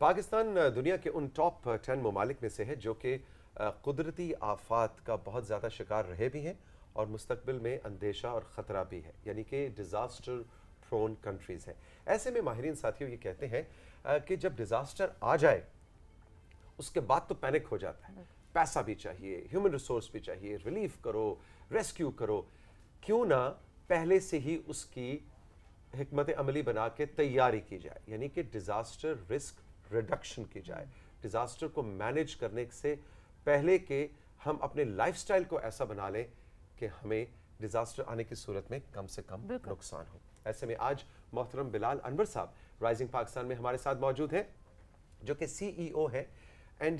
पाकिस्तान दुनिया के उन टॉप टेन ममालिक में से है जो कि कुदरती आफात का बहुत ज़्यादा शिकार रहे भी हैं और मुस्तबिल में अंदेशा और ख़तरा भी है यानी कि डिज़ास्टर प्रोन कंट्रीज़ हैं ऐसे में माहरीन साथियों ये कहते हैं कि जब डिज़ास्टर आ जाए उसके बाद तो पैनिक हो जाता है पैसा भी चाहिए ह्यूमन रिसोर्स भी चाहिए रिलीफ करो रेस्क्यू करो क्यों ना पहले से ही उसकी हमत अमली बना के तैयारी की जाए यानी कि डिज़ास्टर रिस्क रिडक्शन की जाए डिज़ास्टर को मैनेज करने से पहले के हम अपने लाइफ को ऐसा बना लें कि हमें डिज़ास्टर आने की सूरत में कम से कम नुकसान हो ऐसे में आज मोहतरम बिलाल अनवर साहब राइजिंग पाकिस्तान में हमारे साथ मौजूद हैं जो कि सीईओ है एन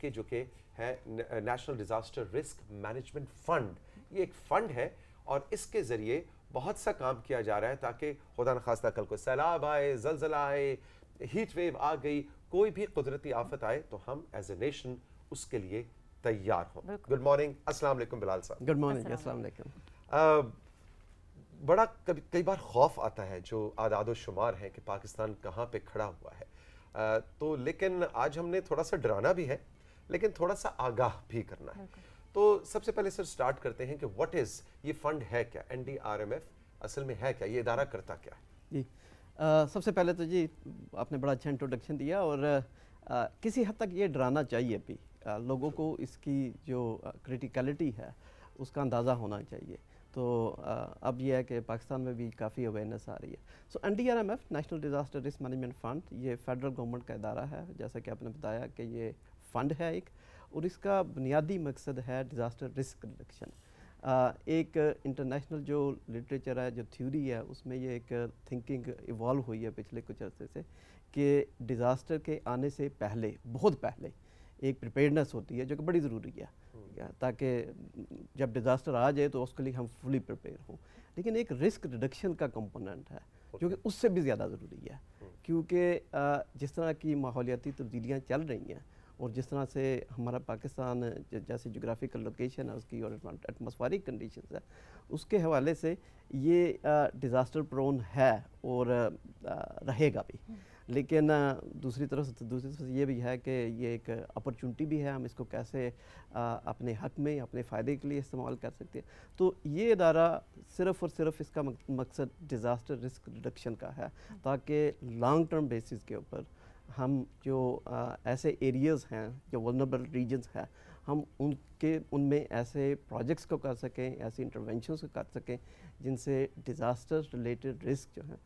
के जो कि है national disaster risk management fund ये एक फंड है और इसके ज़रिए बहुत सा काम किया जा रहा है ताकि खुदा न खास्ता कल को सैलाब आए जलजला आए हीट वेव आ गई कोई भी कुदरती आफत आए तो हम एज ए नेशन उसके लिए तैयार हों गुड मॉर्निंग अस्सलाम वालेकुम बिलाल साहब गुड मॉर्निंग अस्सलाम वालेकुम बड़ा कभी कई बार खौफ आता है जो आदाद शुमार है कि पाकिस्तान कहाँ पे खड़ा हुआ है आ, तो लेकिन आज हमने थोड़ा सा डराना भी है लेकिन थोड़ा सा आगाह भी करना है तो सबसे पहले सर स्टार्ट करते हैं कि व्हाट इज़ ये फंड है क्या एनडीआरएमएफ असल में है क्या ये इदारा करता क्या है जी सबसे पहले तो जी आपने बड़ा अच्छा इंट्रोडक्शन दिया और आ, किसी हद तक ये डराना चाहिए भी आ, लोगों को इसकी जो क्रिटिकलिटी है उसका अंदाज़ा होना चाहिए तो आ, अब यह है कि पाकिस्तान में भी काफ़ी अवेयरनेस आ रही है so N D R M F national disaster risk management fund ये फेडरल गवर्नमेंट का इदारा है जैसा कि आपने बताया कि ये फ़ंड है एक और इसका बुनियादी मकसद है डिज़ास्टर रिस्क रिडक्शन एक इंटरनेशनल जो लिटरेचर है जो थ्योरी है उसमें ये एक थिंकिंग इवॉल्व हुई है पिछले कुछ अर्से से कि डिज़ास्टर के आने से पहले बहुत पहले एक प्रिपेयरनेस होती है जो कि बड़ी ज़रूरी है हम्म। ताकि जब डिज़ास्टर आ जाए तो उसके लिए हम फुली प्रिपेयर हों लेकिन एक रिस्क रिडक्शन का कंपोनेंट है जो कि उससे भी ज़्यादा ज़रूरी है हम्म। क्योंकि जिस तरह की माहौलियाती तब्दीलियाँ चल रही हैं और जिस तरह से हमारा पाकिस्तान जैसे जोग्राफिकल लोकेशन है उसकी और एटमोसफारिक कंडीशन है उसके हवाले से ये डिज़ास्टर प्रोन है और रहेगा भी हम्म। लेकिन दूसरी तरफ दूसरी तरफ ये भी है कि ये एक अपॉर्चुनिटी भी है हम इसको कैसे अपने हक में अपने फ़ायदे के लिए इस्तेमाल कर सकते हैं तो ये इदारा सिर्फ़ और सिर्फ इसका मकसद डिज़ास्टर रिस्क रिडक्शन का है हम्म। ताकि लॉन्ग टर्म बेसिस के ऊपर हम जो आ, ऐसे एरियाज़ हैं जो वनरेबल रीजन्स हैं हम उनके उनमें ऐसे प्रोजेक्ट्स को कर सकें ऐसे इंटरवेंशन को कर सकें जिनसे डिज़ास्टर रिलेटेड रिस्क जो है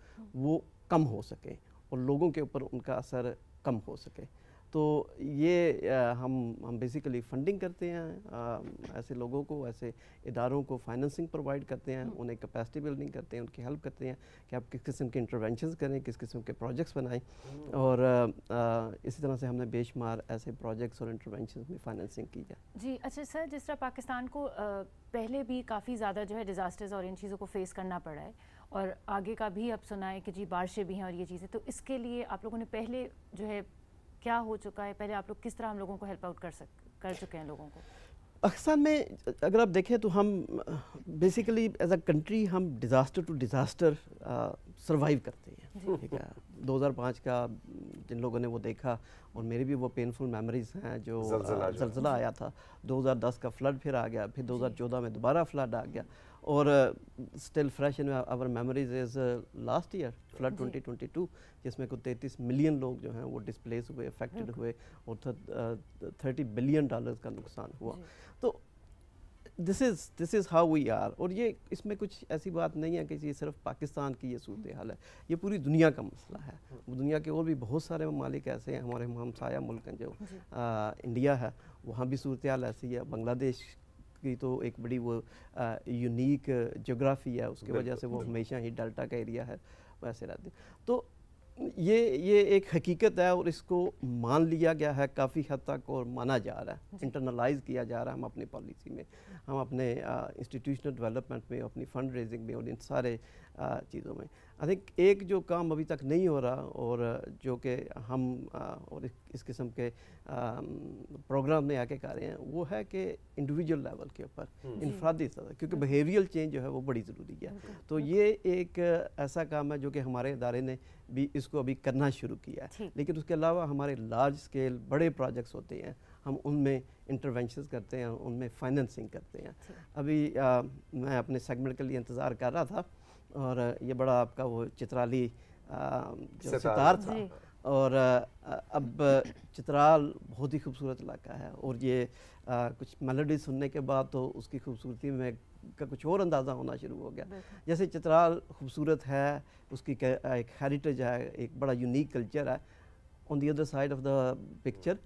वो कम हो सकें और लोगों के ऊपर उनका असर कम हो सके तो ये आ, हम हम बेसिकली फंडिंग करते हैं आ, ऐसे लोगों को ऐसे इदारों को फाइनेंसिंग प्रोवाइड करते हैं हम्म। उन्हें कैपेसिटी बिल्डिंग करते हैं उनकी हेल्प करते हैं कि आप किस किस्म के इंटरवेंशन करें किस किस्म के प्रोजेक्ट्स बनाएं हम्म। और आ, इसी तरह से हमने बेशुमार ऐसे प्रोजेक्ट्स और इंटरवेंशन में फाइनेंसिंग की है जी अच्छा सर जिस तरह पाकिस्तान को पहले भी काफ़ी ज़्यादा जो है डिज़ास्टर्स और इन चीज़ों को फेस करना पड़ा है और आगे का भी अब सुना है कि जी बारिशें भी हैं और ये चीज़ें तो इसके लिए आप लोगों ने पहले जो है क्या हो चुका है पहले आप लोग किस तरह हम लोगों को हेल्प आउट कर सक कर चुके हैं लोगों को पाकिस्तान में अगर आप देखें तो हम बेसिकली एज अ कंट्री हम डिज़ास्टर टू डिज़ास्टर सर्वाइव करते हैं ठीक है 2005 का जिन लोगों ने वो देखा और मेरी भी वो पेनफुल मेमोरीज हैं जो जलजला आया था 2010 का फ्लड फिर आ गया फिर 2014 में दोबारा फ्लड आ गया और still fresh in our memories is last year flood 2022 जिसमें कुछ तैंतीस मिलियन लोग जो हैं वो डिस्प्लेस हुए अफेक्टेड हुए और थर्टी बिलियन डॉलर्स का नुकसान हुआ तो this is this is how we are और ये इसमें कुछ ऐसी बात नहीं है कि ये सिर्फ पाकिस्तान की ये सूरत हाल है ये पूरी दुनिया का मसला है हाँ। दुनिया के और भी बहुत सारे ममालिक ऐसे हैं हमारे हमसाया मुल्क हैं जो आ, इंडिया uh, है वहाँ भी सूरत हाल ऐसी है बांग्लादेश की तो एक बड़ी वो यूनिक जोग्राफी है उसके वजह से वो हमेशा ही डेल्टा का एरिया है वैसे रहते तो ये ये एक हकीकत है और इसको मान लिया गया है काफ़ी हद तक और माना जा रहा है इंटरनलाइज किया जा रहा है हम अपनी पॉलिसी में हम अपने इंस्टीट्यूशनल डेवलपमेंट में अपनी फ़ंड रेजिंग में और इन सारे चीज़ों में आई थिंक एक जो काम अभी तक नहीं हो रहा और जो कि हम और इस किस्म के प्रोग्राम में आके कर रहे हैं वो है कि इंडिविजुअल लेवल के ऊपर इनफरादी हम्म। सतह क्योंकि बिहेवियल चेंज जो है वो बड़ी ज़रूरी है तो ये एक ऐसा काम है जो कि हमारे इदारे ने भी इसको अभी करना शुरू किया है लेकिन उसके अलावा हमारे लार्ज स्केल बड़े प्रोजेक्ट्स होते हैं हम उनमें इंटरवेंशन करते हैं उनमें फाइनेंसिंग करते हैं अभी आ, मैं अपने सेगमेंट के लिए इंतज़ार कर रहा था और ये बड़ा आपका वो चित्राली जो सितार था और अब चित्राल बहुत ही खूबसूरत इलाका है और ये कुछ मेलोडी सुनने के बाद तो उसकी खूबसूरती में का कुछ और अंदाज़ा होना शुरू हो गया जैसे चित्राल खूबसूरत है उसकी एक हेरिटेज है एक बड़ा यूनिक कल्चर है on the other side of the picture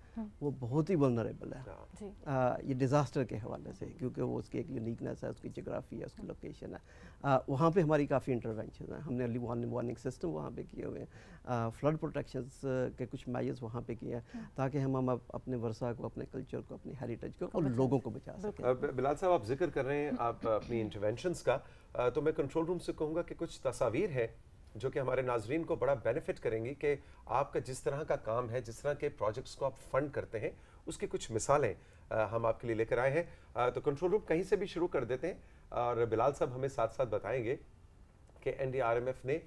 वो बहुत ही वनरेबल है हाँ। आ, ये डिज़ास्टर के हवाले से क्योंकि वो उसकी एक यूनिकनेस है उसकी जोग्राफी है उसकी लोकेशन है वहाँ पे हमारी काफ़ी इंटरवेंशन है हमने अर्ली वार्निंग वार्निंग सिस्टम वहाँ पे किए हुए हैं फ्लड प्रोटेक्शन के कुछ मैजर्स वहाँ पे किए हैं हम्म। ताकि हम हम अपने वर्षा को अपने कल्चर को अपने हेरिटेज को और लोगों को बचा सकें बिलाल साहब आप जिक्र कर रहे हैं आप अपनी इंटरवेंशन का तो मैं कंट्रोल रूम से कहूँगा कि कुछ तस्वीर हैं जो कि हमारे नाजरन को बड़ा बेनिफिट करेंगी कि आपका जिस तरह का काम है जिस तरह के प्रोजेक्ट्स को आप फंड करते हैं उसकी कुछ मिसालें हम आपके लिए लेकर आए हैं तो कंट्रोल रूम कहीं से भी शुरू कर देते हैं और बिलाल साहब हमें साथ साथ बताएंगे कि एन ने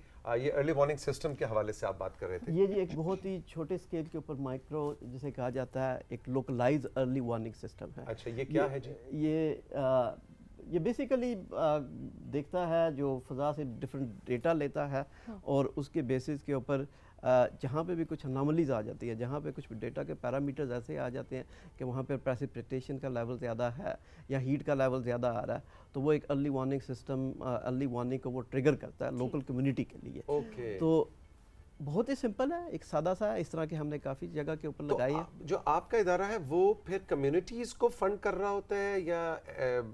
ये अर्ली वार्निंग सिस्टम के हवाले से आप बात कर रहे थे ये जी एक बहुत ही छोटे स्केल के ऊपर माइक्रो जिसे कहा जाता है एक लोकलाइज अर्ली वार्निंग सिस्टम है अच्छा ये क्या ये, है जी ये आ, ये बेसिकली देखता है जो फ़जा से डिफरेंट डेटा लेता है हाँ। और उसके बेसिस के ऊपर जहाँ पे भी कुछ अनामलीज आ जाती है जहाँ पे कुछ डेटा के पैरामीटर्स ऐसे आ जाते हैं कि वहाँ पर प्रेसिपिटेशन का लेवल ज़्यादा है या हीट का लेवल ज़्यादा आ रहा है तो वो एक early warning system early warning को वो ट्रिगर करता है लोकल कम्युनिटी के लिए okay. तो बहुत ही सिंपल है एक सादा सा इस तरह के हमने काफ़ी जगह के ऊपर तो लगाई है जो आपका इदारा है वो फिर कम्युनिटीज़ को फंड कर रहा होता है या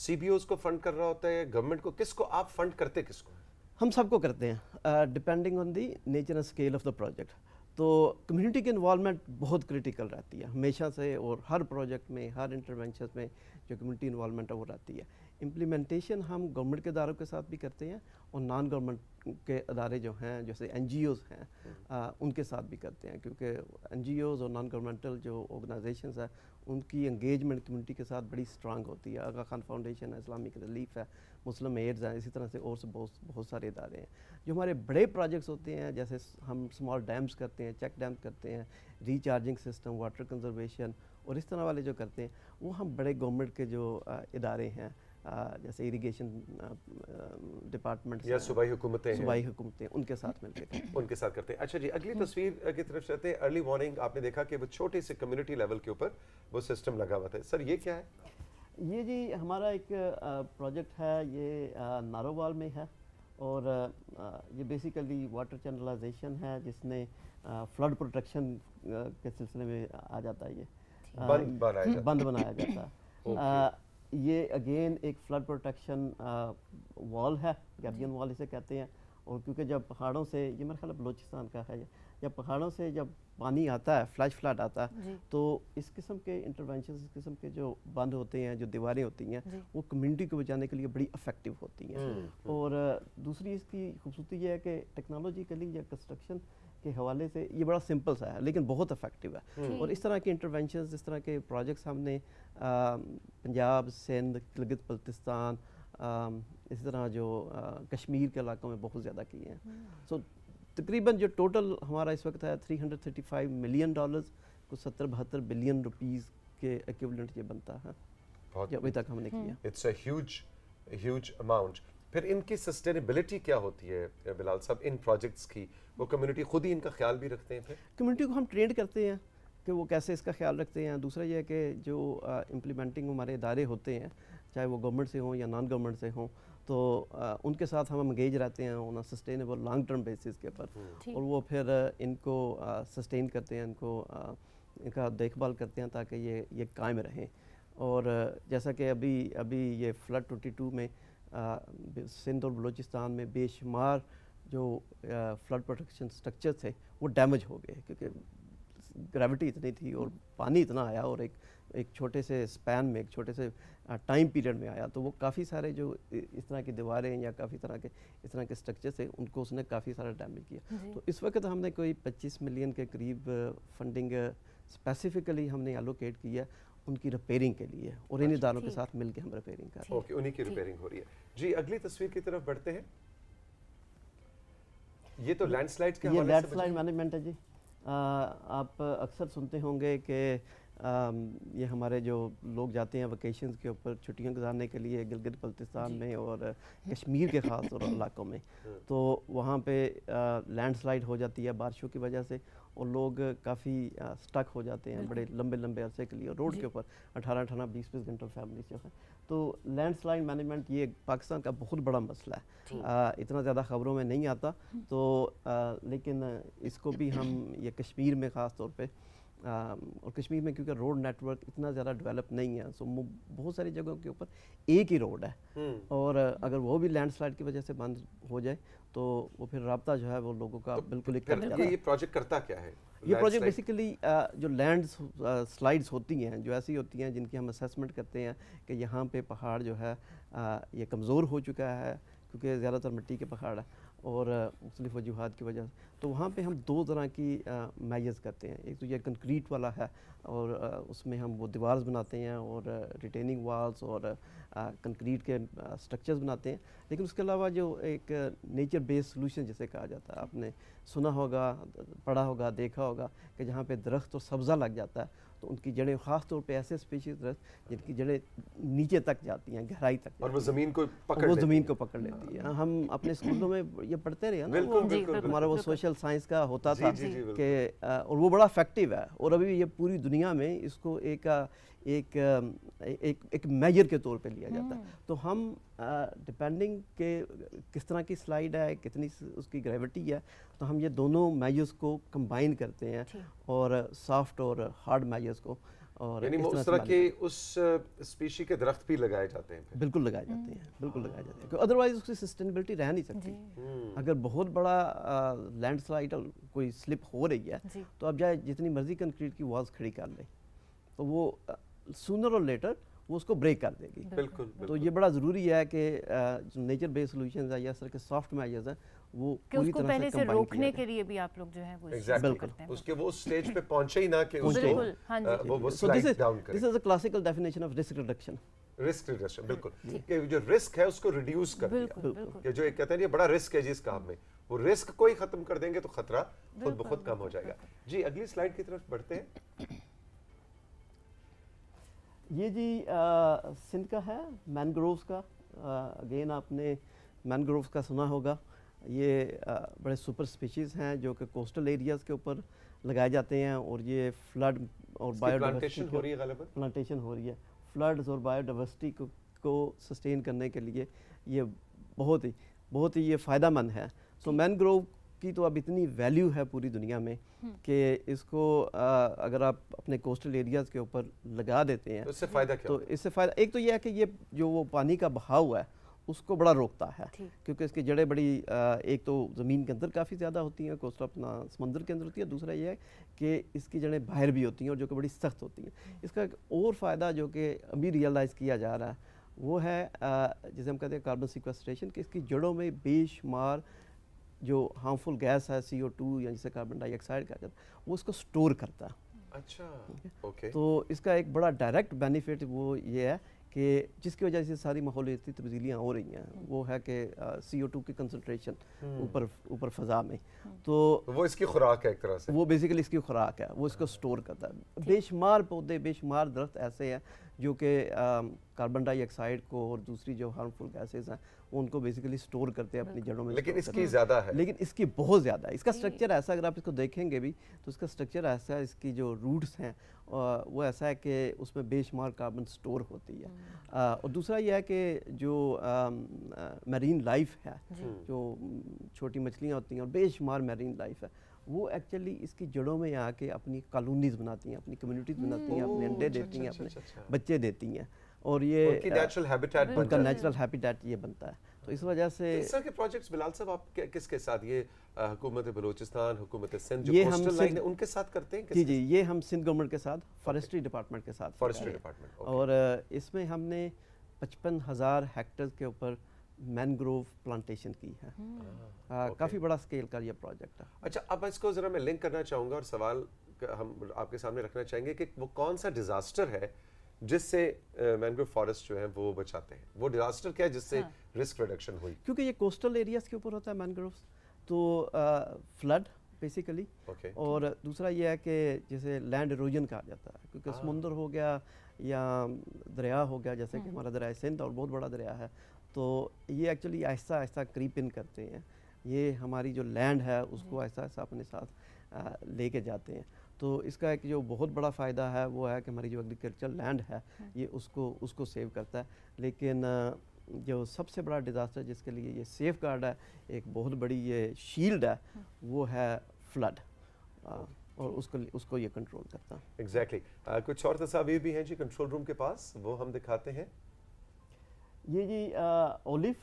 सी बी को फंड कर रहा होता है गवर्नमेंट को किसको आप फंड करते किसको हम सबको करते हैं depending on the nature and scale of the project तो कम्युनिटी की इन्वॉलमेंट बहुत क्रिटिकल रहती है हमेशा से और हर प्रोजेक्ट में हर इंटरवेंशन में जो कम्युनिटी इन्वॉलमेंट है वो रहती है इम्प्लीमेंटेशन हम गवर्नमेंट के अदारों के साथ भी करते हैं और नॉन गवर्नमेंट के अदारे जो हैं जैसे एन हैं आ, हम्म। uh, उनके साथ भी करते हैं क्योंकि एन और नॉन गवर्नमेंटल जो ऑर्गेनाइजेशन हैं उनकी इंगेजमेंट कम्युनिटी के साथ बड़ी स्ट्रांग होती है आगा खान फाउंडेशन है इस्लामिक रिलीफ है मुस्लिम एड्स हैं इसी तरह से और से बहुत बहुत सारे इदारे हैं जो हमारे बड़े प्रोजेक्ट्स होते हैं जैसे हम स्मॉल डैम्स करते हैं चेक डैम करते हैं रीचार्जिंग सिस्टम वाटर कंजर्वेशन और इस तरह वाले जो करते हैं वो हम बड़े गवर्नमेंट के जो इदारे हैं जैसे इरिगेशन डिपार्टमेंट या सूबाई हुकूमतें सूबाई हुकूमतें उनके साथ मिलते थे उनके साथ करते हैं अच्छा जी अगली तस्वीर की तरफ चलते हैं अर्ली मॉर्निंग आपने देखा कि वो छोटे से कम्युनिटी लेवल के ऊपर वो सिस्टम लगा हुआ था सर ये क्या है ये जी हमारा एक प्रोजेक्ट है ये नारोवाल में है और ये बेसिकली वाटर चैनलाइजेशन है जिसने फ्लड प्रोटेक्शन के सिलसिले में आ जाता है ये बंद बनाया जाता है ये अगेन एक फ्लड प्रोटेक्शन वॉल है गैबियन वॉल इसे कहते हैं और क्योंकि जब पहाड़ों से ये मेरा ख्याल बलोचिस्तान का है जब पहाड़ों से जब पानी आता है फ्लैश फ्लड आता है तो इस किस्म के इंटरवेंशन इस किस्म के जो बंद होते हैं जो दीवारें होती हैं वो कम्युनिटी को बचाने के लिए बड़ी अफेक्टिव होती हैं हम्म, हम्म। और uh, दूसरी इसकी खूबसूरती ये है कि टेक्नोलॉजिकली या कंस्ट्रक्शन के हवाले से ये बड़ा सिंपल सा है लेकिन बहुत इफेक्टिव है हम्म। और इस तरह के इंटरवेंशन इस तरह के प्रोजेक्ट्स हमने पंजाब सिंध गिलगित बल्तिस्तान इस तरह जो आ, कश्मीर के इलाकों में बहुत ज़्यादा किए हैं सो हम्म। so, तकरीबन जो टोटल हमारा इस वक्त है 335 मिलियन डॉलर्स को सत्तर बहत्तर बिलियन रुपीस के इक्विवेलेंट ये बनता है अभी तक हमने किया it's a huge huge amount फिर इनकी सस्टेनेबिलिटी क्या होती है बिलाल साहब इन प्रोजेक्ट्स की वो कम्युनिटी खुद ही इनका ख्याल भी रखते हैं फिर कम्युनिटी को हम ट्रेंड करते हैं कि वो कैसे इसका ख्याल रखते हैं दूसरा यह है कि जो इम्प्लीमेंटिंग हमारे इदारे होते हैं चाहे वो गवर्नमेंट से हों या नॉन गवर्नमेंट से हों तो आ, उनके साथ हम इंगेज रहते हैं उन सस्टेनेबल लॉन्ग टर्म बेसिस के ऊपर हम्म। और वो फिर इनको सस्टेन करते हैं इनको आ, इनका देखभाल करते हैं ताकि ये ये कायम रहें और जैसा कि अभी अभी ये फ्लड 22 में सिंध और बलूचिस्तान में बेशुमार जो फ्लड प्रोटेक्शन स्ट्रक्चर थे वो डैमेज हो गए क्योंकि ग्रेविटी इतनी थी और पानी इतना आया और एक एक छोटे से स्पैन में एक छोटे से टाइम पीरियड में आया तो वो काफ़ी सारे जो इस तरह की दीवारें या काफ़ी तरह के इस तरह के स्ट्रक्चर थे उनको उसने काफ़ी सारा डैमेज किया तो इस वक्त हमने कोई 25 मिलियन के करीब फंडिंग स्पेसिफिकली हमने एलोकेट की है उनकी रिपेयरिंग के लिए और इन इदारों अच्छा, के साथ मिलकर हम रिपेयरिंग कर रहे हैं ओके उन्हीं की रिपेयरिंग हो रही है जी अगली तस्वीर की तरफ बढ़ते हैं ये तो लैंडस्लाइड ये लैंडस्लाइड मैनेजमेंट है जी आप अक्सर सुनते होंगे कि ये हमारे जो लोग जाते हैं वेकेशन के ऊपर छुट्टियां गुजारने के लिए गिलगित बल्तिस्तान में और कश्मीर के ख़ास और इलाकों में हाँ। तो वहाँ पे लैंडस्लाइड हो जाती है बारिशों की वजह से और लोग काफ़ी स्टक हो जाते हैं बड़े लंबे लंबे अरसे के लिए रोड के ऊपर अठारह अठारह बीस बीस घंटों फैमिली जो है तो लैंडस्लाइड मैनेजमेंट ये पाकिस्तान का बहुत बड़ा मसला है आ, इतना ज़्यादा ख़बरों में नहीं आता हम्म। तो आ, लेकिन इसको भी हम ये कश्मीर में ख़ास तौर पर Um, और कश्मीर में क्योंकि रोड नेटवर्क इतना ज़्यादा डेवलप नहीं है सो बहुत सारी जगहों के ऊपर एक ही रोड है हम्म। और uh, अगर वो भी लैंडस्लाइड की वजह से बंद हो जाए तो वो फिर रबता जो है वो लोगों का तो बिल्कुल एक ये, ये प्रोजेक्ट करता क्या है ये प्रोजेक्ट बेसिकली uh, जो लैंड स्लाइड्स uh, होती हैं जो ऐसी होती हैं जिनकी हम असेसमेंट करते हैं कि यहाँ पे पहाड़ जो है ये कमज़ोर हो चुका है क्योंकि ज़्यादातर मिट्टी के पहाड़ है और मुख्तलिफ वजूहत की वजह से तो वहाँ पे हम दो तरह की मैज़ करते हैं एक तो ये कंक्रीट वाला है और आ, उसमें हम वो दीवार बनाते हैं और रिटेनिंग वाल्स और कंक्रीट के स्ट्रक्चर्स बनाते हैं लेकिन उसके अलावा जो एक नेचर बेस्ड सोलूशन जैसे कहा जाता है आपने सुना होगा पढ़ा होगा देखा होगा कि जहाँ पर दरख्त और सब्ज़ा लग जाता है तो उनकी जड़ें ख़ास तौर पे ऐसे स्पेशीज दरख्त जिनकी जड़ें नीचे तक जाती हैं गहराई तक और वो ज़मीन को पकड़ वो ज़मीन को पकड़ लेती है हम अपने स्कूलों में ये पढ़ते रहे हमारा वो सोशल साइंस का होता था कि और वो बड़ा इफेक्टिव है और अभी ये पूरी दुनिया में इसको एक एक एक एक मेजर के तौर पे लिया जाता है हम्म। तो हम डिपेंडिंग के किस तरह की स्लाइड है कितनी उसकी ग्रेविटी है तो हम ये दोनों मेजर्स को कंबाइन करते हैं और सॉफ्ट और हार्ड मेजर्स को और यानी उस तरह के उस स्पीशी के दरख्त भी लगाए जाते हैं बिल्कुल लगाए जाते हम्म। हैं बिल्कुल लगाए जाते हैं अदरवाइज उसकी सस्टेनेबिलिटी रह नहीं सकती हम्म। अगर बहुत बड़ा लैंडस्लाइड कोई स्लिप हो रही है तो आप जाए जितनी मर्जी कंक्रीट की वॉल्स खड़ी कर लें तो वो सुनर और लेटर वो उसको ब्रेक कर देगी बिल्कुल तो ये बड़ा ज़रूरी है कि नेचर बेस्ड सोल्यूशन है या सर के सॉफ्ट मैजर्स हैं वो पूरी तरह पहले से रोकने के लिए भी आप लोग जो है वो exactly. बिल्कुल करते हैं। उसके वो स्टेज पे पहुंचे ही ना कि उसको so this is this is a classical definition of risk reduction risk reduction बिल्कुल कि जो रिस्क है उसको रिड्यूस कर दिया जो एक कहते हैं ये बड़ा रिस्क है जिस काम में वो रिस्क को ही खत्म कर देंगे तो खतरा खुद ब खुद कम हो जाएगा जी अगली स्लाइड की तरफ बढ़ते हैं ये जी आ, सिंध का है मैनग्रोव्स का अगेन आपने मैनग्रोव्स का सुना होगा ये आ, बड़े सुपर स्पीशीज़ हैं जो कि कोस्टल एरियाज़ के ऊपर लगाए जाते हैं और ये फ्लड और बायोडाइवर्सिटी हो रही है प्लांटेशन हो रही है फ्लड्स और बायोडाइवर्सिटी को, को सस्टेन करने के लिए ये बहुत ही बहुत ही ये फ़ायदा मंद है सो मैनग्रोव की तो अब इतनी वैल्यू है पूरी दुनिया में हम्म। कि इसको आ, अगर आप अपने कोस्टल एरियाज़ के ऊपर लगा देते हैं तो इससे फ़ायदा क्या तो इससे फ़ायदा एक तो यह है कि ये जो वो पानी का बहाव है उसको बड़ा रोकता है क्योंकि इसकी जड़ें बड़ी एक तो ज़मीन के अंदर काफ़ी ज़्यादा होती हैं कोस्टल अपना समंदर के अंदर होती है दूसरा ये है कि इसकी जड़ें बाहर भी होती हैं और जो कि बड़ी सख्त होती हैं हम्म। इसका एक और फ़ायदा जो कि अभी रियलाइज़ किया जा रहा है वो है जैसे हम कहते हैं कार्बन सिक्वेस्ट्रेशन कि इसकी जड़ों में बेशुमार जो हार्मफुल गैस है सी टू या जिसे कार्बन डाइऑक्साइड कहा जाता है वो उसको स्टोर करता है अच्छा ओके तो इसका एक बड़ा डायरेक्ट बेनिफिट वो ये है कि जिसकी वजह से सारी माहौलियाती तब्दीलियाँ हो रही हैं वो है कि सी ओ टू की कंसनट्रेशन हम्म। ऊपर ऊपर फ़जा में हाँ। तो वो इसकी खुराक है एक तरह से वो बेसिकली इसकी खुराक है वो इसको स्टोर हाँ। करता है बेशुमार पौधे बेशुमार दरख्त ऐसे हैं जो कि कार्बन डाइऑक्साइड को और दूसरी जो हार्मफुल गैसेज हैं उनको बेसिकली स्टोर करते हैं अपनी जड़ों में लेकिन इसकी ज़्यादा है लेकिन इसकी बहुत ज़्यादा है इसका स्ट्रक्चर ऐसा अगर आप इसको देखेंगे भी तो इसका स्ट्रक्चर ऐसा है इसकी जो रूट्स हैं वो ऐसा है कि उसमें बेशुमार कार्बन स्टोर होती है हम्म। और दूसरा यह है कि जो मरीन लाइफ है जो छोटी मछलियाँ होती हैं और बेशुमार मेरीन लाइफ है वो एक्चुअली इसकी जड़ों में आके अपनी कॉलोनीज बनाती हैं अपनी कम्युनिटीज़ बनाती हैं अपने हम्म। अंडे अच्छा, देती हैं अच्छा, अपने अच्छा, बच्चे देती हैं और ये नेचुरल हैबिटेट उनका नेचुरल हैबिटेट ये बनता है तो इस वजह से इस तरह के प्रोजेक्ट्स बिलाल साहब आप किसके साथ ये हुकूमत बलूचिस्तान हुकूमत सिंध जो कोस्टल लाइन है उनके साथ करते हैं जी जी ये हम सिंध गवर्नमेंट के साथ फॉरेस्ट्री डिपार्टमेंट के साथ फॉरेस्ट्री डिपार्टमेंट और इसमें हमने पचपन हज़ार हेक्टर के ऊपर मैनग्रोव प्लांटेशन की है हम्म। ah, काफ़ी बड़ा स्केल का यह प्रोजेक्ट है अच्छा अब इसको ज़रा मैं लिंक करना चाहूँगा और सवाल हम आपके सामने रखना चाहेंगे कि वो कौन सा डिज़ास्टर है जिससे मैनग्रोव फॉरेस्ट जो है वो बचाते हैं वो डिजास्टर क्या है जिससे हाँ। रिस्क रिडक्शन हुई क्योंकि ये कोस्टल एरियाज के ऊपर होता है मैनग्रोव तो फ्लड बेसिकली okay. और दूसरा ये है कि जैसे लैंड इरोजन कहा जाता है क्योंकि हाँ। समुंदर हो गया या दरिया हो गया जैसे कि हाँ। हमारा दरिया सिंध और बहुत बड़ा दरिया है तो ये एक्चुअली आहिस्ता आहिस्ता क्रीप इन करते हैं ये हमारी जो लैंड है उसको ऐसा हाँ। ऐसा अपने साथ लेके जाते हैं तो इसका एक जो बहुत बड़ा फ़ायदा है वो है कि हमारी जो एग्रीकल्चर लैंड है हाँ। ये उसको उसको सेव करता है लेकिन जो सबसे बड़ा डिज़ास्टर जिसके लिए ये सेफ गार्ड है एक बहुत बड़ी ये शील्ड है हाँ। वो है फ्लड और उसको उसको ये कंट्रोल करता है एग्जैक्टली exactly. uh, कुछ और तस्वीर भी हैं जी कंट्रोल रूम के पास वो हम दिखाते हैं ये जी ओलिव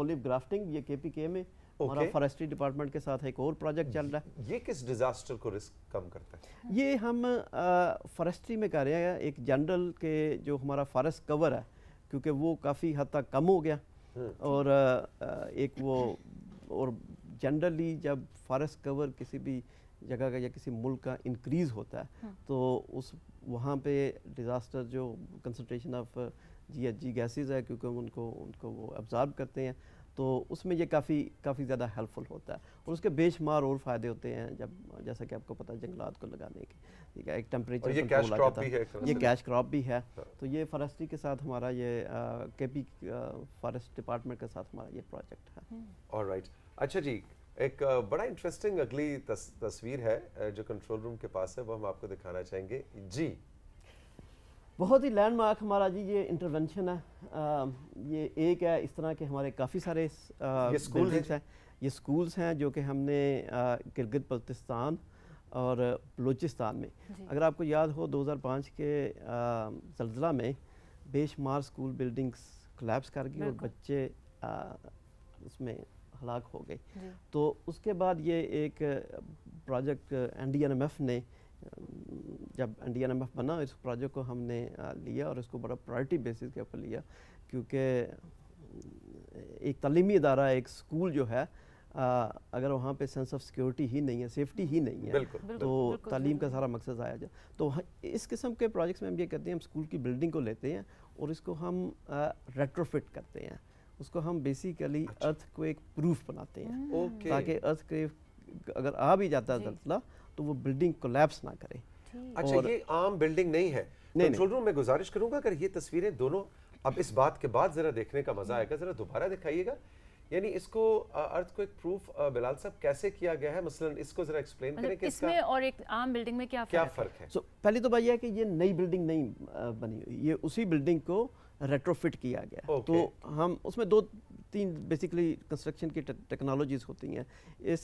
ओलिव ग्राफ्टिंग ये के में हमारा फॉरेस्ट्री डिपार्टमेंट के साथ एक और प्रोजेक्ट चल रहा है ये किस डिज़ास्टर को रिस्क कम करता है ये हम फॉरेस्ट्री में कर रहे हैं एक जनरल के जो हमारा फॉरेस्ट कवर है क्योंकि वो काफ़ी हद तक कम हो गया हम्म, और एक वो और जनरली जब फॉरेस्ट कवर किसी भी जगह का या किसी मुल्क का इंक्रीज़ होता है हाँ। तो उस वहाँ पे डिज़ास्टर जो concentration of G H G gases है क्योंकि उनको उनको वो एब्ज़ार्ब करते हैं तो उसमें ये काफ़ी काफ़ी ज़्यादा हेल्पफुल होता है और उसके बेशुमार और फ़ायदे होते हैं जब जैसा कि आपको पता है जंगलात को लगाने के ठीक है एक टेम्परेचर ये कैश क्रॉप भी है ये कैश क्रॉप भी है हाँ। तो ये फॉरेस्ट्री के साथ हमारा ये के पी फॉरेस्ट डिपार्टमेंट के साथ हमारा ये प्रोजेक्ट है और हम्म। राइट अच्छा जी एक बड़ा इंटरेस्टिंग अगली तस, तस्वीर है जो कंट्रोल रूम के पास है वो हम आपको दिखाना चाहेंगे जी बहुत ही लैंड मार्क हमारा जी ये इंटरवेंशन है आ, ये एक है इस तरह के हमारे काफ़ी सारे स्कूल हैं ये स्कूल्स हैं जो कि हमने गिलगित बल्तिस्तान और बलूचिस्तान में अगर आपको याद हो 2005 के जल्जिला में बेशुमार स्कूल बिल्डिंग्स कोलेप्स कर गई और बच्चे आ, उसमें हलाक हो गए तो उसके बाद ये एक project N D N M F ने जब डी एफ बना इस प्रोजेक्ट को हमने लिया और इसको बड़ा प्रायोरिटी बेसिस के ऊपर लिया क्योंकि एक तलीमी अदारा एक स्कूल जो है आ, अगर वहाँ पे सेंस ऑफ सिक्योरिटी ही नहीं है सेफ्टी ही नहीं है बिल्कुल, तो तालीम का सारा मकसद आया जाए तो इस किस्म के प्रोजेक्ट्स में हम ये करते हैं हम स्कूल की बिल्डिंग को लेते हैं और इसको हम रेट्रोफिट करते हैं उसको हम बेसिकली अर्थ को एक प्रूफ बनाते हैं ताकि अर्थ के अगर आ भी जाता है तो वो बिल्डिंग कोलैप्स ना करे अच्छा ये आम बिल्डिंग नहीं है नहीं, तो नहीं। मैं गुजारिश करूंगा अगर ये तस्वीरें दोनों अब इस बात के बाद जरा देखने का मजा आएगा जरा दोबारा दिखाइएगा यानी इसको अर्थ को एक प्रूफ बिलाल साहब कैसे किया गया है मसलन इसको जरा एक्सप्लेन करें मतलब कि इसमें और एक आम बिल्डिंग में क्या क्या फर्क है सो पहली तो बात यह है कि ये नई बिल्डिंग नहीं बनी हुई ये उसी बिल्डिंग को रेट्रोफिट किया गया okay. तो हम उसमें दो तीन बेसिकली कंस्ट्रक्शन की टेक्नोलॉजीज़ होती हैं इस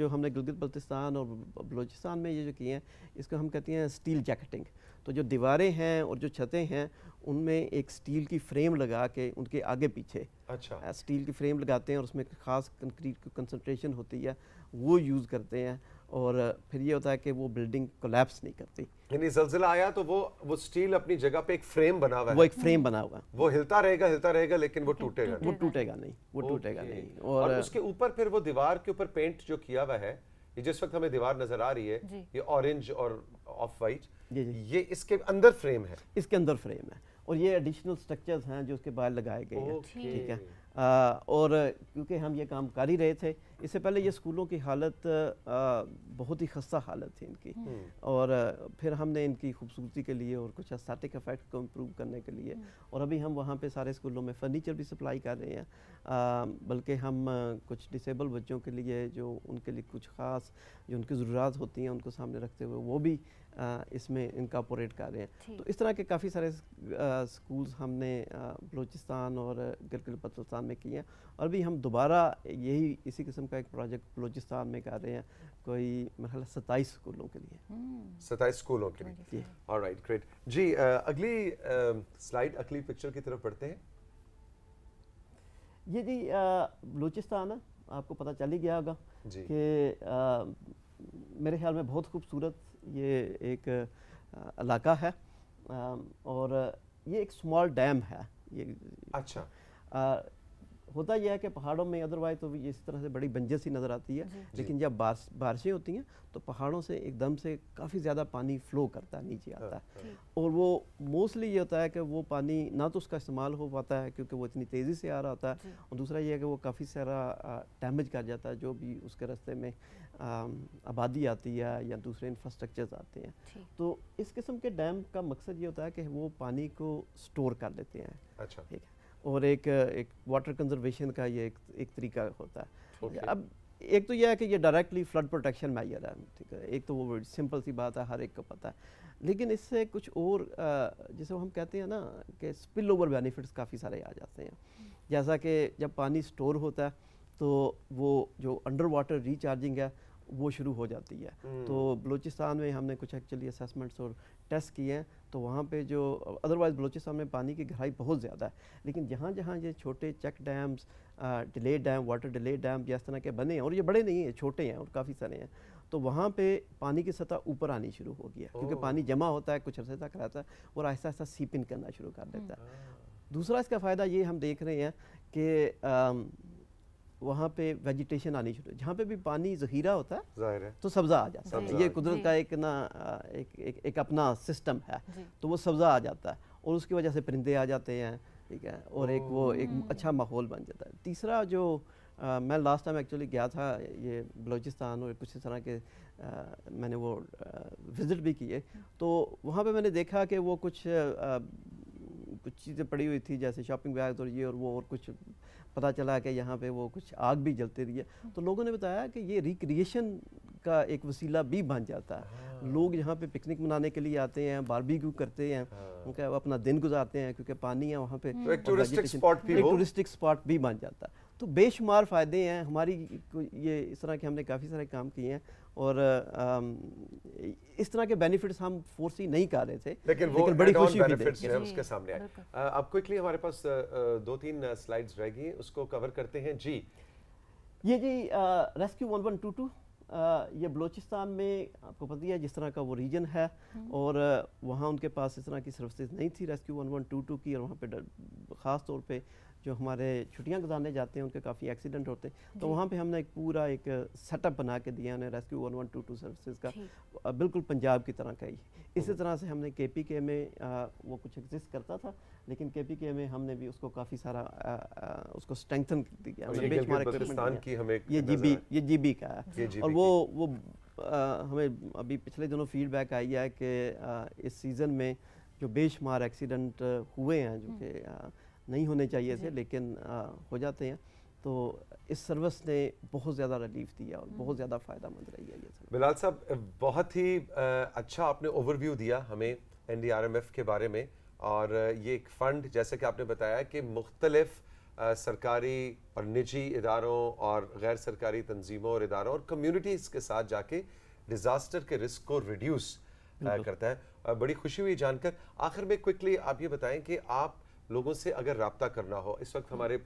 जो हमने गिलगित बल्तिस्तान और बलोचिस्तान में ये जो किए हैं इसको हम कहते हैं स्टील जैकेटिंग तो जो दीवारें हैं और जो छतें हैं उनमें एक स्टील की फ्रेम लगा के उनके आगे पीछे अच्छा स्टील की फ्रेम लगाते हैं और उसमें खास कंक्रीट की कंसनट्रेशन होती है वो यूज़ करते हैं और फिर ये होता है कि वो बिल्डिंग कोलेप्स नहीं करती यानी जलजिला आया तो वो वो स्टील अपनी जगह पे एक फ्रेम बना हुआ है वो एक फ्रेम बना हुआ वो हिलता रहेगा हिलता रहेगा लेकिन वो टूटेगा वो टूटेगा नहीं वो टूटेगा नहीं और, उसके ऊपर फिर वो दीवार के ऊपर पेंट जो किया हुआ है ये जिस वक्त हमें दीवार नजर आ रही है ये ऑरेंज और ऑफ वाइट ये, ये इसके अंदर फ्रेम है इसके अंदर फ्रेम है और ये एडिशनल स्ट्रक्चर्स हैं जो उसके बाहर लगाए गए हैं ठीक है और क्योंकि हम ये काम कर ही रहे थे इससे पहले ये स्कूलों की हालत बहुत ही खस्ता हालत थी इनकी हम्म। और फिर हमने इनकी खूबसूरती के लिए और कुछ अस्थाटिक इफेक्ट को इम्प्रूव करने के लिए हम्म। और अभी हम वहाँ पे सारे स्कूलों में फर्नीचर भी सप्लाई कर रहे हैं बल्कि हम कुछ डिसेबल बच्चों के लिए जो उनके लिए कुछ ख़ास जो उनकी ज़रूरत होती हैं उनको सामने रखते हुए वो भी इसमें इनकापोरेट कर रहे हैं तो इस तरह के काफ़ी सारे स्कूल्स हमने बलूचिस्तान और गिरगिल पल्तस्तान में किए हैं और भी हम दोबारा यही इसी किस्म का एक प्रोजेक्ट बलूचिस्तान में कर रहे हैं कोई मतलब सताईस स्कूलों के लिए हम्म। सताईस स्कूलों के लिए और राइट ग्रेट जी अगली स्लाइड अगली पिक्चर की तरफ पढ़ते हैं ये जी बलूचिस्तान आपको पता चल ही गया होगा कि मेरे ख्याल में बहुत खूबसूरत ये एक इलाका है और ये एक स्मॉल डैम है ये अच्छा होता यह है कि पहाड़ों में अदरवाइज तो इस तरह से बड़ी बंजर सी नज़र आती है लेकिन जब बारिश बारिशें होती हैं तो पहाड़ों से एकदम से काफ़ी ज़्यादा पानी फ्लो करता है नीचे आता है हाँ, हाँ। और वो मोस्टली ये होता है कि वो पानी ना तो उसका इस्तेमाल हो पाता है क्योंकि वो इतनी तेज़ी से आ रहा होता है और दूसरा ये है कि वो काफ़ी सारा डैमेज कर जाता है जो भी उसके रास्ते में आबादी आती है या दूसरे इंफ्रास्ट्रक्चर्स आते हैं तो इस किस्म के डैम का मकसद ये होता है कि वो पानी को स्टोर कर लेते हैं अच्छा ठीक है और एक एक वाटर कंजर्वेशन का ये एक, एक तरीका होता है okay. अब एक तो यह है कि ये डायरेक्टली फ्लड प्रोटेक्शन मैयर है ठीक है एक तो वो सिंपल सी बात है हर एक को पता है लेकिन इससे कुछ और जैसे हम कहते हैं ना कि स्पिल ओवर बेनिफिट्स काफ़ी सारे आ जाते हैं जैसा कि जब पानी स्टोर होता है तो वो जो अंडर वाटर रिचार्जिंग है वो शुरू हो जाती है हम्म। तो बलूचिस्तान में हमने कुछ एक्चुअली असेसमेंट्स और टेस्ट किए हैं तो वहाँ पे जो अदरवाइज़ बलूचिस्तान में पानी की गहराई बहुत ज़्यादा है लेकिन जहाँ जहाँ ये छोटे check dams delay dam water delay dam या इस तरह के बने हैं और ये बड़े नहीं हैं छोटे हैं और काफ़ी सारे हैं तो वहाँ पे पानी की सतह ऊपर आनी शुरू हो गई है क्योंकि पानी जमा होता है कुछ अर्से तक रहता है और आहिस्ता आहिस्ता सीपिन करना शुरू कर देता है हम्म। दूसरा इसका फ़ायदा ये हम देख रहे हैं कि वहाँ पे वेजिटेशन आनी शुरू जहाँ पे भी पानी जखीरा होता है तो सब्ज़ा आ जाता है ये कुदरत का एक ना एक एक, एक अपना सिस्टम है तो वो सब्ज़ा आ जाता है और उसकी वजह से परिंदे आ जाते हैं ठीक है और एक वो एक अच्छा माहौल बन जाता है तीसरा जो आ, मैं लास्ट टाइम एक्चुअली गया था ये बलोचिस्तान और कुछ इस तरह के आ, मैंने वो विज़िट भी किए तो वहाँ पे मैंने देखा कि वो कुछ कुछ चीज़ें पड़ी हुई थी जैसे शॉपिंग बैग और ये और वो और कुछ पता चला कि यहाँ पे वो कुछ आग भी जलती रही है तो लोगों ने बताया कि ये रिक्रिएशन का एक वसीला भी बन जाता है हाँ। लोग यहाँ पे पिकनिक मनाने के लिए आते हैं बारबेक्यू करते हैं हाँ। उनका अपना दिन गुजारते हैं क्योंकि पानी है वहाँ पे टूरिस्टिक तो स्पॉट भी बन जाता है तो बेशुमार फ़ायदे हैं हमारी ये इस तरह के हमने काफ़ी सारे काम किए हैं और इस तरह के बेनिफिट्स हम फोर्सी नहीं कर रहे थे लेकिन, वो लेकिन बड़ी खुशी बेनिफिट्स हैं उसके सामने आए अब क्विकली हमारे पास दो तीन स्लाइड्स रहेगी उसको कवर करते हैं जी ये जी rescue one one two two ये बलूचिस्तान में आपको पता है जिस तरह का वो रीजन है हम्म। और वहाँ उनके पास इस तरह की सर्विसेज नहीं थी rescue one one two two की और वहाँ पे ख़ास तौर पे जो हमारे छुट्टियाँ गुजारने जाते हैं उनके काफ़ी एक्सीडेंट होते हैं तो वहाँ पे हमने एक पूरा एक सेटअप बना के दिया उन्हें rescue one one two two service का बिल्कुल पंजाब की तरह का ही इसी तरह से हमने के पी के में आ, वो कुछ एग्जिस्ट करता था लेकिन के पी के में हमने भी उसको काफ़ी सारा आ, आ, उसको स्ट्रेंथन दिया ये जी बी ये जी बी का है और वो वो हमें अभी पिछले दिनों फीडबैक आई है कि इस सीज़न में जो बेशुमार एक्सीडेंट हुए हैं जो हम्म। कि नहीं होने चाहिए थे लेकिन आ, हो जाते हैं तो इस सर्विस ने बहुत ज़्यादा रिलीफ दिया और बहुत हम्म। ज़्यादा फ़ायदा मंद रही है ये बिलाल साहब बहुत ही अच्छा आपने ओवरव्यू दिया हमें एन के बारे में और ये एक फ़ंड जैसे कि आपने बताया कि मुख्तलफ़ सरकारी और निजी इदारों और गैर सरकारी तंजीमों और इदारों और कम्यूनिटीज़ के साथ जाके डिज़ास्टर के रिस्क को रिड्यूस करता है बड़ी खुशी हुई जानकर आखिर में क्विकली आप ये बताएं कि आप लोगों से अगर रबता करना हो इस वक्त हमारे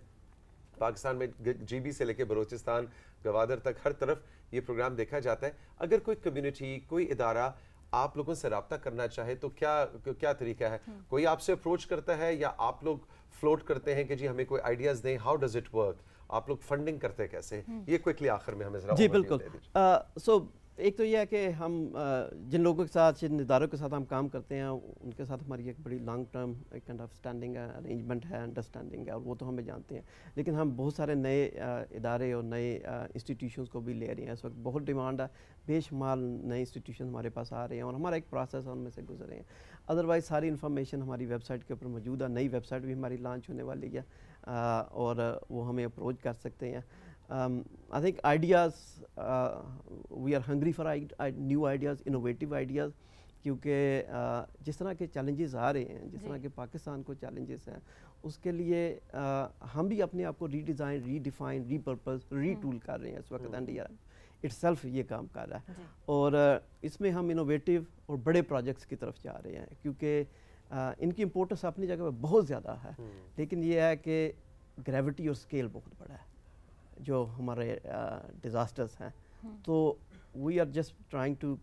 पाकिस्तान में जीबी से लेकर बलोचिस्तान गवादर तक हर तरफ ये प्रोग्राम देखा जाता है अगर कोई कम्युनिटी कोई इदारा आप लोगों से रबता करना चाहे तो क्या क्या तरीका है हम्म। कोई आपसे अप्रोच करता है या आप लोग फ्लोट करते हैं कि जी हमें कोई आइडियाज दें हाउ डज इट वर्क आप लोग फंडिंग करते कैसे हम्म। ये क्विकली आखिर में हमें जी बिल्कुल सो एक तो यह है कि हम जिन लोगों के साथ जिन इदारों के साथ हम काम करते हैं उनके साथ हमारी एक बड़ी लॉन्ग टर्म एक काइंड ऑफ स्टैंडिंग है अरेंजमेंट है अंडरस्टैंडिंग है और वो तो हमें जानते हैं लेकिन हम बहुत सारे नए इदारे और नए इंस्टीट्यूशन को भी ले रहे हैं इस वक्त बहुत डिमांड है बेशुमार नए इंस्टीट्यूशन हमारे पास आ रहे हैं और हमारा एक प्रोसेस है उनमें से गुजर रहे हैं अदरवाइज़ सारी इन्फॉर्मेशन हमारी वेबसाइट के ऊपर मौजूद है नई वेबसाइट भी हमारी लॉन्च होने वाली है और वो हमें अप्रोच कर सकते हैं Um, I think ideas, uh, we are hungry for new ideas, innovative ideas. क्योंकि uh, जिस तरह के चैलेंजेस आ रहे हैं जिस तरह के पाकिस्तान को चैलेंजेस हैं उसके लिए आ, uh, हम भी अपने आप को रीडिज़ाइन रीडिफाइन रीपर्पज टूल कर रहे हैं इस वक्त एंड इट्स सेल्फ ये काम कर रहा है और uh, इसमें हम इनोवेटिव और बड़े प्रोजेक्ट्स की तरफ जा रहे हैं क्योंकि इनकी इम्पोर्टेंस अपनी जगह पर बहुत ज़्यादा है हम्म। लेकिन ये है कि ग्रेविटी और स्केल बहुत बड़ा है जो हमारे डिज़ास्टर्स हैं हम्म। तो we are just trying to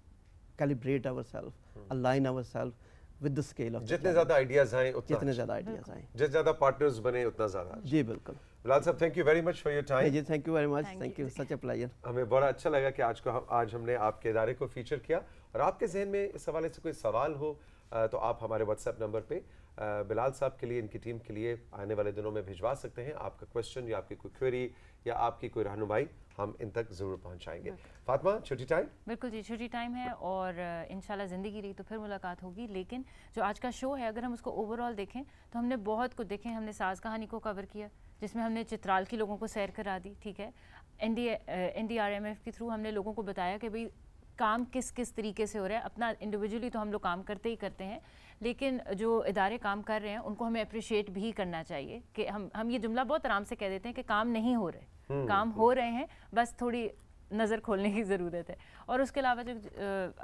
calibrate our self align our self with the scale of जितने ज्यादा आइडियाज आए उतना जितने अच्छा। ज्यादा आइडियाज आए जितने ज्यादा पार्टनर्स बने उतना ज्यादा अच्छा। जी बिल्कुल Lal Sahab thank you very much for your time जी thank you very much thank you such a pleasure हमें बड़ा अच्छा लगा कि आज को हम आज हमने आपके इदारे को फीचर किया और आपके जहन में इस हवाले से कोई सवाल हो तो आप हमारे व्हाट्सएप नंबर पे बिलाल साहब के लिए इनकी टीम के लिए आने वाले दिनों में भिजवा सकते हैं आपका क्वेश्चन या आपकी कोई क्वेरी या आपकी कोई रहनुमाई हम इन तक ज़रूर पहुँचाएंगे फातिमा छुट्टी टाइम बिल्कुल जी छुट्टी टाइम है और इन ज़िंदगी रही तो फिर मुलाकात होगी लेकिन जो आज का शो है अगर हम उसको ओवरऑल देखें तो हमने बहुत कुछ देखें हमने साज कहानी को कवर किया जिसमें हमने चित्राल की लोगों को सैर करा दी ठीक है एन डी के थ्रू हमने लोगों को बताया कि भाई काम किस किस तरीके से हो रहा है अपना इंडिविजुअली तो हम लोग काम करते ही करते हैं लेकिन जो इदारे काम कर रहे हैं उनको हमें अप्रिशिएट भी करना चाहिए कि हम हम ये जुमला बहुत आराम से कह देते हैं कि काम नहीं हो रहे हम्म, काम हम्म। हो रहे हैं बस थोड़ी नज़र खोलने की ज़रूरत है और उसके अलावा जो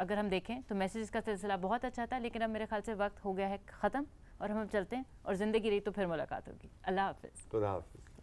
अगर हम देखें तो मैसेज का सिलसिला बहुत अच्छा था लेकिन अब मेरे ख्याल से वक्त हो गया है ख़त्म और हम चलते हैं और ज़िंदगी रही तो फिर मुलाकात होगी अल्लाह हाफिज़ खुदा हाफिज़